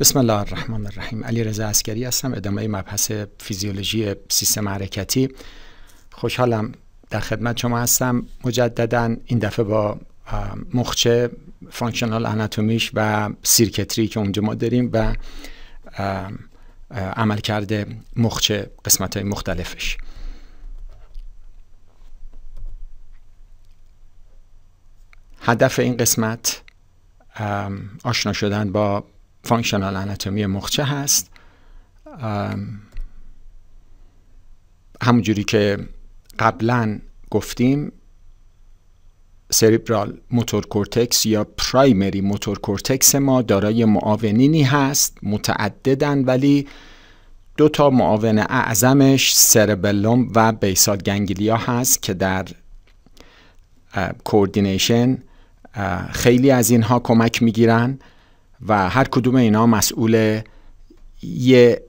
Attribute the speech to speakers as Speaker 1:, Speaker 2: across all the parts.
Speaker 1: بسم الله الرحمن الرحیم علی رضا عسکری هستم ادامه مبحث فیزیولوژی سیستم حرکتی خوشحالم در خدمت شما هستم مجددا این دفعه با مخچه فانکشنال آناتومیش و سیرکتری که اونجا ما داریم و عملکرد مخچه قسمت های مختلفش هدف این قسمت آشنا شدن با فانکشنال اناتومی مخچه هست همونجوری که قبلا گفتیم سریبرال موتور کورتکس یا پرایمری موتور کورتکس ما دارای معاونینی هست متعددن ولی دو تا معاون اعظمش سربلوم و بیسال گنگلیا هست که در کوردینیشن خیلی از اینها کمک میگیرن و هر کدوم اینا مسئول یه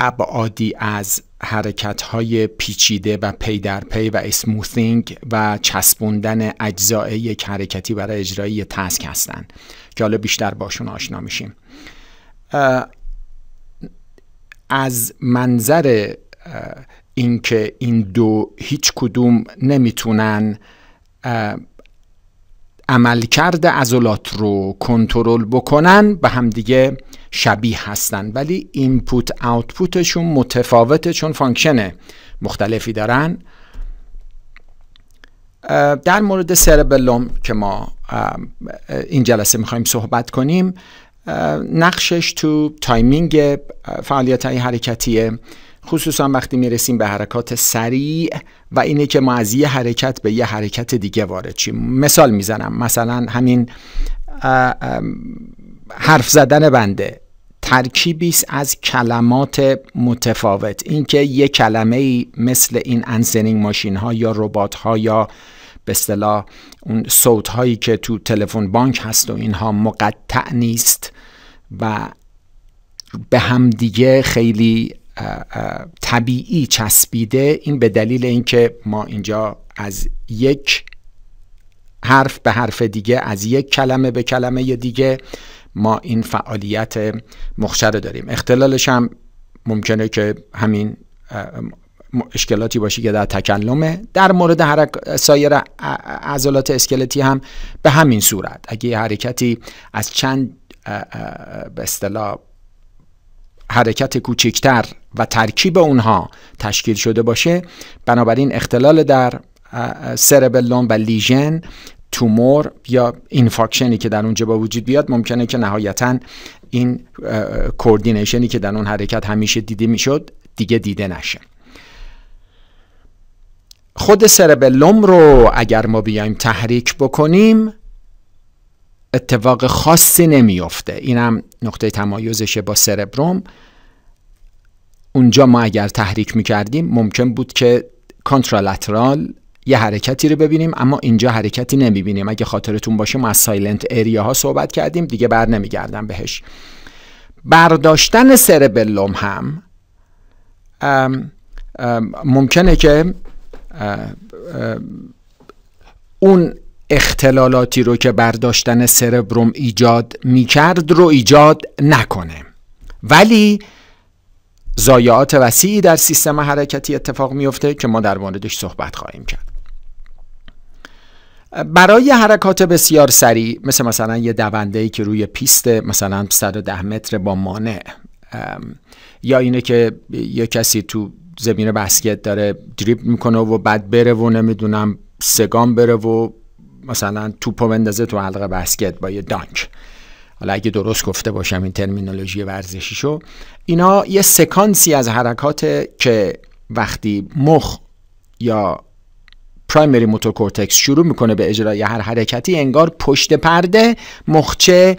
Speaker 1: ابعادی از حرکت های پیچیده و پی در پی و اسموثینگ و چسبوندن اجزای یک حرکتی برای اجرای یه تسک هستن که حالا بیشتر باشون آشنا میشیم از منظر اینکه این دو هیچ کدوم نمیتونن عملکرد عضلات رو کنترل بکنن به همدیگه شبیه هستن ولی اینپوت آوتپوتشون متفاوته چون فانکشن مختلفی دارن در مورد سربلوم که ما این جلسه میخوایم صحبت کنیم نقشش تو تایمینگ فعالیت های حرکتیه خصوصا وقتی میرسیم به حرکات سریع و اینه که ما از یه حرکت به یه حرکت دیگه وارد شیم مثال میزنم مثلا همین حرف زدن بنده ترکیبی است از کلمات متفاوت اینکه یه کلمه ای مثل این انسنینگ ماشین ها یا ربات ها یا به اصطلاح اون صوت هایی که تو تلفن بانک هست و اینها مقطع نیست و به هم دیگه خیلی طبیعی چسبیده این به دلیل اینکه ما اینجا از یک حرف به حرف دیگه از یک کلمه به کلمه دیگه ما این فعالیت مخشر داریم اختلالش هم ممکنه که همین اشکلاتی باشه که در تکلمه در مورد سایر عضلات اسکلتی هم به همین صورت اگه حرکتی از چند به اصطلاح حرکت کوچکتر و ترکیب اونها تشکیل شده باشه بنابراین اختلال در سربلوم و لیژن تومور یا اینفاکشنی که در اونجا با وجود بیاد ممکنه که نهایتا این کوردینیشنی که در اون حرکت همیشه دیده میشد دیگه دیده نشه خود سربلوم رو اگر ما بیایم تحریک بکنیم اتفاق خاصی نمیفته اینم نقطه تمایزشه با سربروم اونجا ما اگر تحریک میکردیم ممکن بود که کانترالاترال یه حرکتی رو ببینیم اما اینجا حرکتی نمیبینیم اگه خاطرتون باشه ما از سایلنت ایریا ها صحبت کردیم دیگه بر نمیگردم بهش برداشتن سربلوم هم ممکنه که اون اختلالاتی رو که برداشتن سربروم ایجاد می کرد رو ایجاد نکنه ولی زایعات وسیعی در سیستم حرکتی اتفاق میفته که ما در موردش صحبت خواهیم کرد برای حرکات بسیار سریع مثل مثلا یه دونده که روی پیست مثلا 110 متر با مانع یا اینه که یه کسی تو زمین بسکت داره دریپ میکنه و بعد بره و نمیدونم سگام بره و مثلا توپو بندازه تو حلقه بسکت با یه دانک حالا اگه درست گفته باشم این ترمینولوژی ورزشیشو اینا یه سکانسی از حرکات که وقتی مخ یا پرایمری کورتکس شروع میکنه به اجرای هر حرکتی انگار پشت پرده مخچه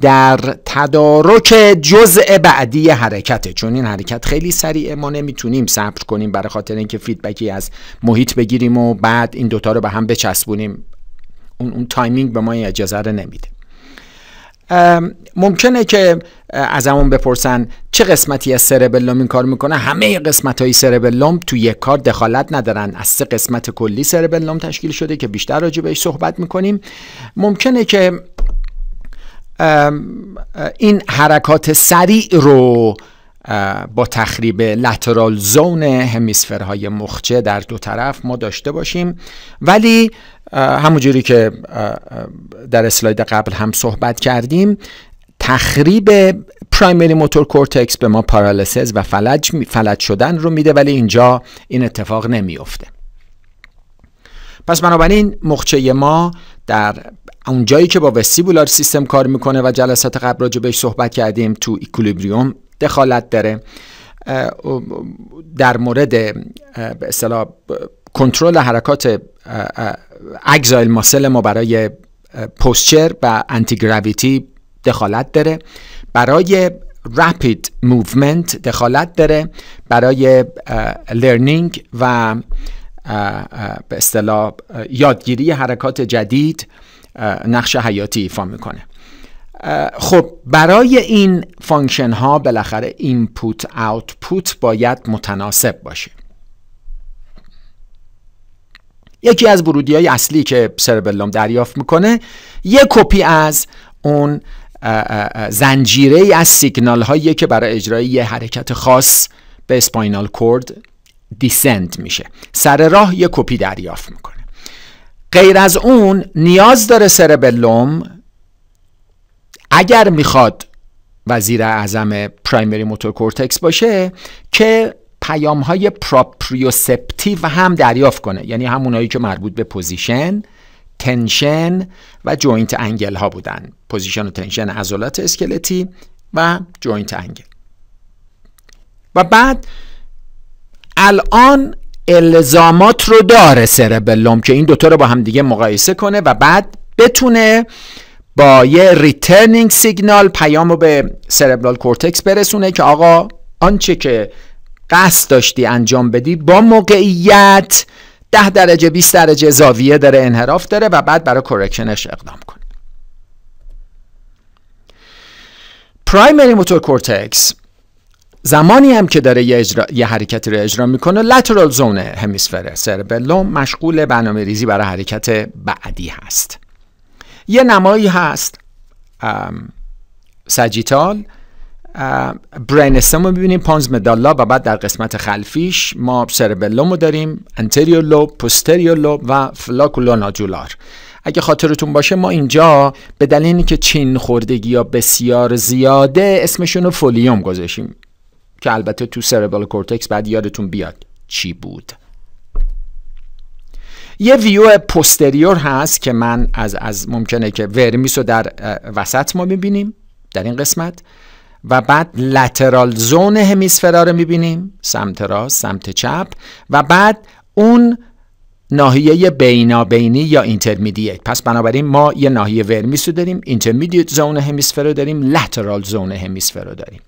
Speaker 1: در تدارک جزء بعدی حرکته چون این حرکت خیلی سریعه ما نمیتونیم صبر کنیم برای خاطر اینکه فیدبکی از محیط بگیریم و بعد این دوتا رو به هم بچسبونیم اون, اون تایمینگ به ما این اجازه رو نمیده ممکنه که از همون بپرسن چه قسمتی از سربلوم این کار میکنه همه قسمت های سربلوم تو یک کار دخالت ندارن از سه قسمت کلی سربلوم تشکیل شده که بیشتر راجع بهش صحبت میکنیم ممکنه که این حرکات سریع رو با تخریب لترال زون همیسفرهای مخچه در دو طرف ما داشته باشیم ولی همونجوری که در اسلاید قبل هم صحبت کردیم تخریب پرایمری موتور کورتکس به ما پارالیسز و فلج, فلج شدن رو میده ولی اینجا این اتفاق نمیافته پس بنابراین مخچه ما در اون جایی که با وستیبولار سیستم کار میکنه و جلسات قبل راجع بهش صحبت کردیم تو ایکولیبریوم دخالت داره در مورد به اصطلاح کنترل حرکات اگزایل ماسل ما برای پوستچر و انتیگراویتی دخالت داره برای رپید موومنت دخالت داره برای لرنینگ و به اصطلاح یادگیری حرکات جدید نقش حیاتی ایفا میکنه خب برای این فانکشن ها بالاخره اینپوت اوتپوت باید متناسب باشه یکی از ورودی های اصلی که سربلوم دریافت میکنه یک کپی از اون زنجیره ای از سیگنال هایی که برای اجرای یه حرکت خاص به اسپاینال کورد دیسند میشه سر راه یه کپی دریافت میکنه غیر از اون نیاز داره سربلوم اگر میخواد وزیر اعظم پرایمری موتور کورتکس باشه که پیام های پراپریوسپتیو هم دریافت کنه یعنی همونایی که مربوط به پوزیشن تنشن و جوینت انگل ها بودن پوزیشن و تنشن عضلات اسکلتی و جوینت انگل و بعد الان الزامات رو داره سربلوم که این دوتا رو با هم دیگه مقایسه کنه و بعد بتونه با یه ریترنینگ سیگنال پیام رو به سربلال کورتکس برسونه که آقا آنچه که قصد داشتی انجام بدی با موقعیت 10 درجه 20 درجه زاویه داره انحراف داره و بعد برای کورکشنش اقدام کن پرایمری موتور کورتکس زمانی هم که داره یه, اجرا، یه حرکتی رو اجرا میکنه لترال زون همیسفر سربلوم مشغول برنامه ریزی برای حرکت بعدی هست یه نمایی هست سجیتال برینستم رو میبینیم پانز مدالا و بعد در قسمت خلفیش ما سربلوم رو داریم انتریو لوب پوستریو لوب و فلاکولو ناجولار اگه خاطرتون باشه ما اینجا به دلیل که چین خوردگی یا بسیار زیاده اسمشون رو فولیوم گذاشیم که البته تو سربل کورتکس بعد یادتون بیاد چی بود یه ویو پستریور هست که من از, از ممکنه که ورمیس رو در وسط ما ببینیم در این قسمت و بعد لترال زون همیسفرا رو میبینیم سمت راست سمت چپ و بعد اون ناحیه بینابینی یا اینترمیدیت پس بنابراین ما یه ناحیه ورمیس رو داریم اینترمیدیت زون همیسفر رو داریم لترال زون همیسفر رو داریم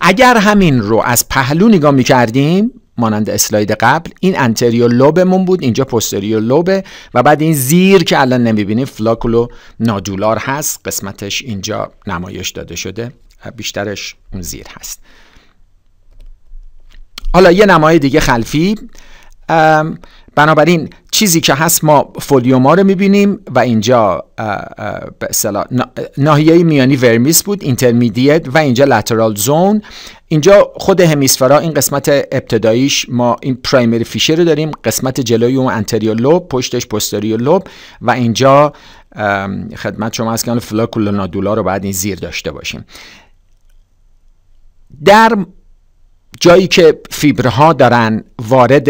Speaker 1: اگر همین رو از پهلو نگاه میکردیم مانند اسلاید قبل این انتریور لوبمون بود اینجا پستریور لوبه و بعد این زیر که الان نمیبینی فلاکولو نادولار هست قسمتش اینجا نمایش داده شده بیشترش اون زیر هست حالا یه نمای دیگه خلفی بنابراین چیزی که هست ما فولیوما رو میبینیم و اینجا به ناحیه میانی ورمیس بود اینترمیدیت و اینجا لاترال زون اینجا خود همیسفرا این قسمت ابتداییش ما این پرایمری فیشر رو داریم قسمت جلوی اون انتریو لوب پشتش پستریو لوب و اینجا خدمت شما از که رو بعد این زیر داشته باشیم در جایی که فیبرها دارن وارد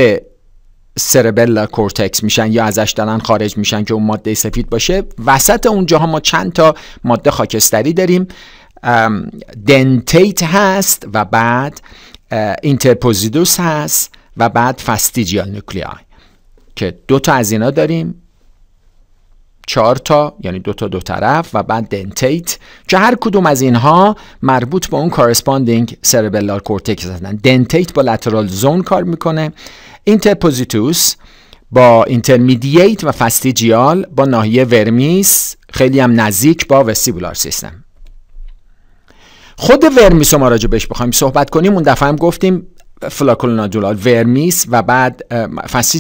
Speaker 1: سربلا کورتکس میشن یا ازش دارن خارج میشن که اون ماده سفید باشه وسط اونجاها ما چند تا ماده خاکستری داریم دنتیت هست و بعد اینترپوزیدوس هست و بعد فستیجیال نوکلیای که دو تا از اینا داریم چهار تا یعنی دو تا دو طرف و بعد دنتیت که هر کدوم از اینها مربوط به اون کارسپاندینگ سربلار کورتکس هستن دنتیت با لترال زون کار میکنه اینترپوزیتوس با اینترمیدییت و فستیجیال با ناحیه ورمیس خیلی هم نزدیک با وستیبولار سیستم خود ورمیس رو ما راجع بهش بخوایم صحبت کنیم اون دفعه هم گفتیم فلاکولونادول ورمیس و بعد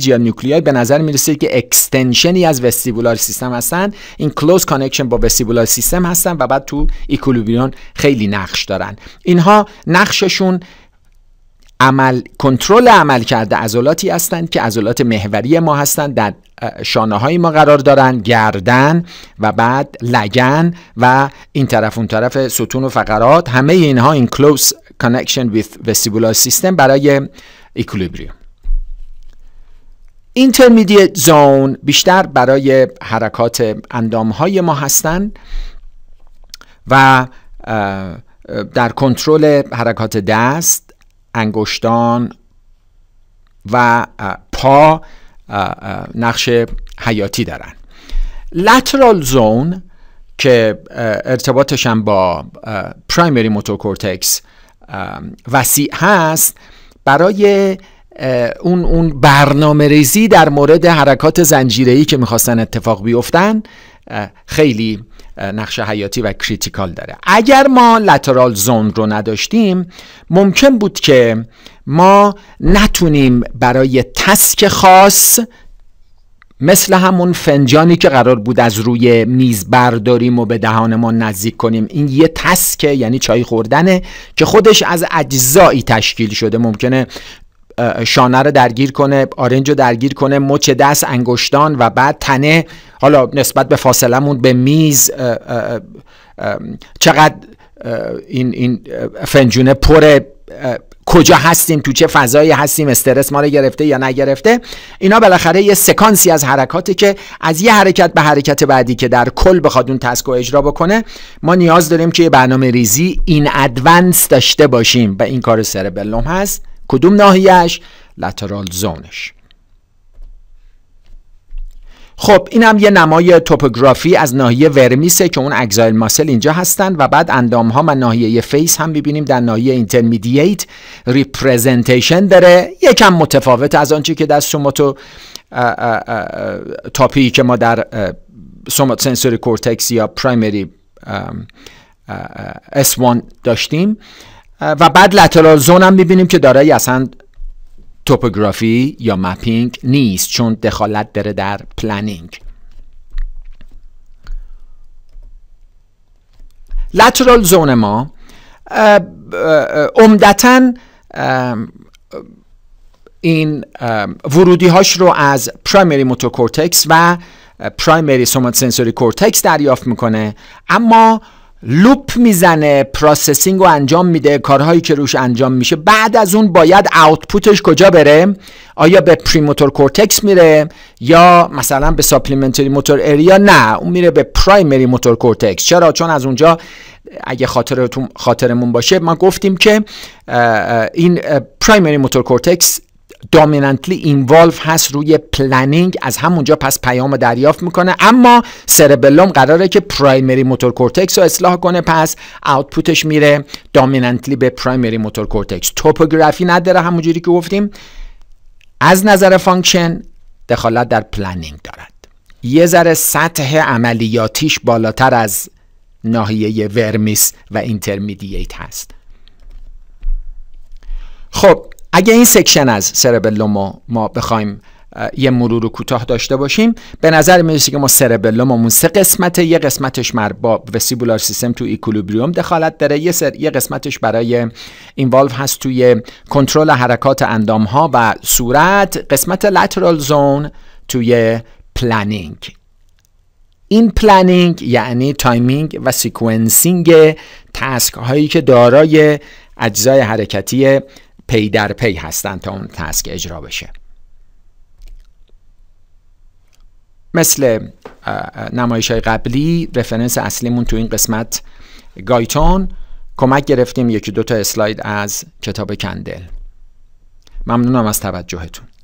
Speaker 1: یا نوکلیای به نظر رسید که اکستنشنی از وستیبولار سیستم هستن این کلوز کانکشن با وستیبولار سیستم هستن و بعد تو ایکولوبیون خیلی نقش دارن اینها نقششون عمل کنترل عمل کرده عضلاتی هستند که عضلات محوری ما هستند در شانه های ما قرار دارن گردن و بعد لگن و این طرف اون طرف ستون و فقرات همه اینها این کلوز connection with vestibular system برای equilibrium intermediate zone بیشتر برای حرکات های ما هستند و در کنترل حرکات دست انگشتان و پا نقش حیاتی دارن lateral zone که ارتباطش هم با پرایمری cortex وسیع هست برای اون اون برنامه ریزی در مورد حرکات زنجیره‌ای که میخواستن اتفاق بیفتن خیلی نقش حیاتی و کریتیکال داره اگر ما لترال زون رو نداشتیم ممکن بود که ما نتونیم برای تسک خاص مثل همون فنجانی که قرار بود از روی میز برداریم و به ما نزدیک کنیم این یه تسکه یعنی چای خوردنه که خودش از اجزایی تشکیل شده ممکنه شانه رو درگیر کنه آرنج رو درگیر کنه مچ دست انگشتان و بعد تنه حالا نسبت به فاصلمون به میز چقدر این, این فنجونه پر کجا هستیم تو چه فضایی هستیم استرس ما رو گرفته یا نگرفته اینا بالاخره یه سکانسی از حرکاتی که از یه حرکت به حرکت بعدی که در کل بخواد اون تسک رو اجرا بکنه ما نیاز داریم که یه برنامه ریزی این ادوانس داشته باشیم و این کار سربلوم هست کدوم ناحیهش لترال زونش خب این هم یه نمای توپوگرافی از ناحیه ورمیسه که اون اگزایل ماسل اینجا هستن و بعد اندام ها و ناحیه فیس هم میبینیم در ناحیه اینترمیدییت ریپرزنتیشن داره یکم متفاوت از آنچه که در سوماتو تاپی که ما در سومات سنسوری کورتکس یا پرایمری S1 داشتیم و بعد لترال زون هم میبینیم که دارای اصلا توپوگرافی یا مپینگ نیست چون دخالت داره در پلنینگ لترال زون ما عمدتا این ورودی هاش رو از پرایمری کورتکس و پرایمری سومات سنسوری کورتکس دریافت میکنه اما لوپ میزنه پروسسینگ رو انجام میده کارهایی که روش انجام میشه بعد از اون باید آوتپوتش کجا بره آیا به پریموتور کورتکس میره یا مثلا به ساپلیمنتری موتور اریا نه اون میره به پرایمری موتور کورتکس چرا چون از اونجا اگه خاطرتون خاطرمون باشه ما گفتیم که این پرایمری موتور کورتکس دامیننتلی اینوالف هست روی پلنینگ از همونجا پس پیام رو دریافت میکنه اما سربلوم قراره که پرایمری موتور کورتکس رو اصلاح کنه پس آوتپوتش میره دامیننتلی به پرایمری موتور کورتکس توپوگرافی نداره همونجوری که گفتیم از نظر فانکشن دخالت در پلنینگ دارد یه ذره سطح عملیاتیش بالاتر از ناحیه ورمیس و اینترمیدییت هست خب اگه این سکشن از سربلوم ما بخوایم یه مرور کوتاه داشته باشیم به نظر میرسه که ما سربلوممون سه قسمته یه قسمتش با وسیبولار سیستم تو ایکولوبریوم دخالت داره یه, سر، یه قسمتش برای اینوالو هست توی کنترل حرکات اندام ها و صورت قسمت لترال زون توی پلانینگ این پلانینگ یعنی تایمینگ و سیکونسینگ تسک هایی که دارای اجزای حرکتی پی در پی هستن تا اون تسک اجرا بشه مثل نمایش های قبلی رفرنس اصلیمون تو این قسمت گایتون کمک گرفتیم یکی دو تا اسلاید از کتاب کندل ممنونم از توجهتون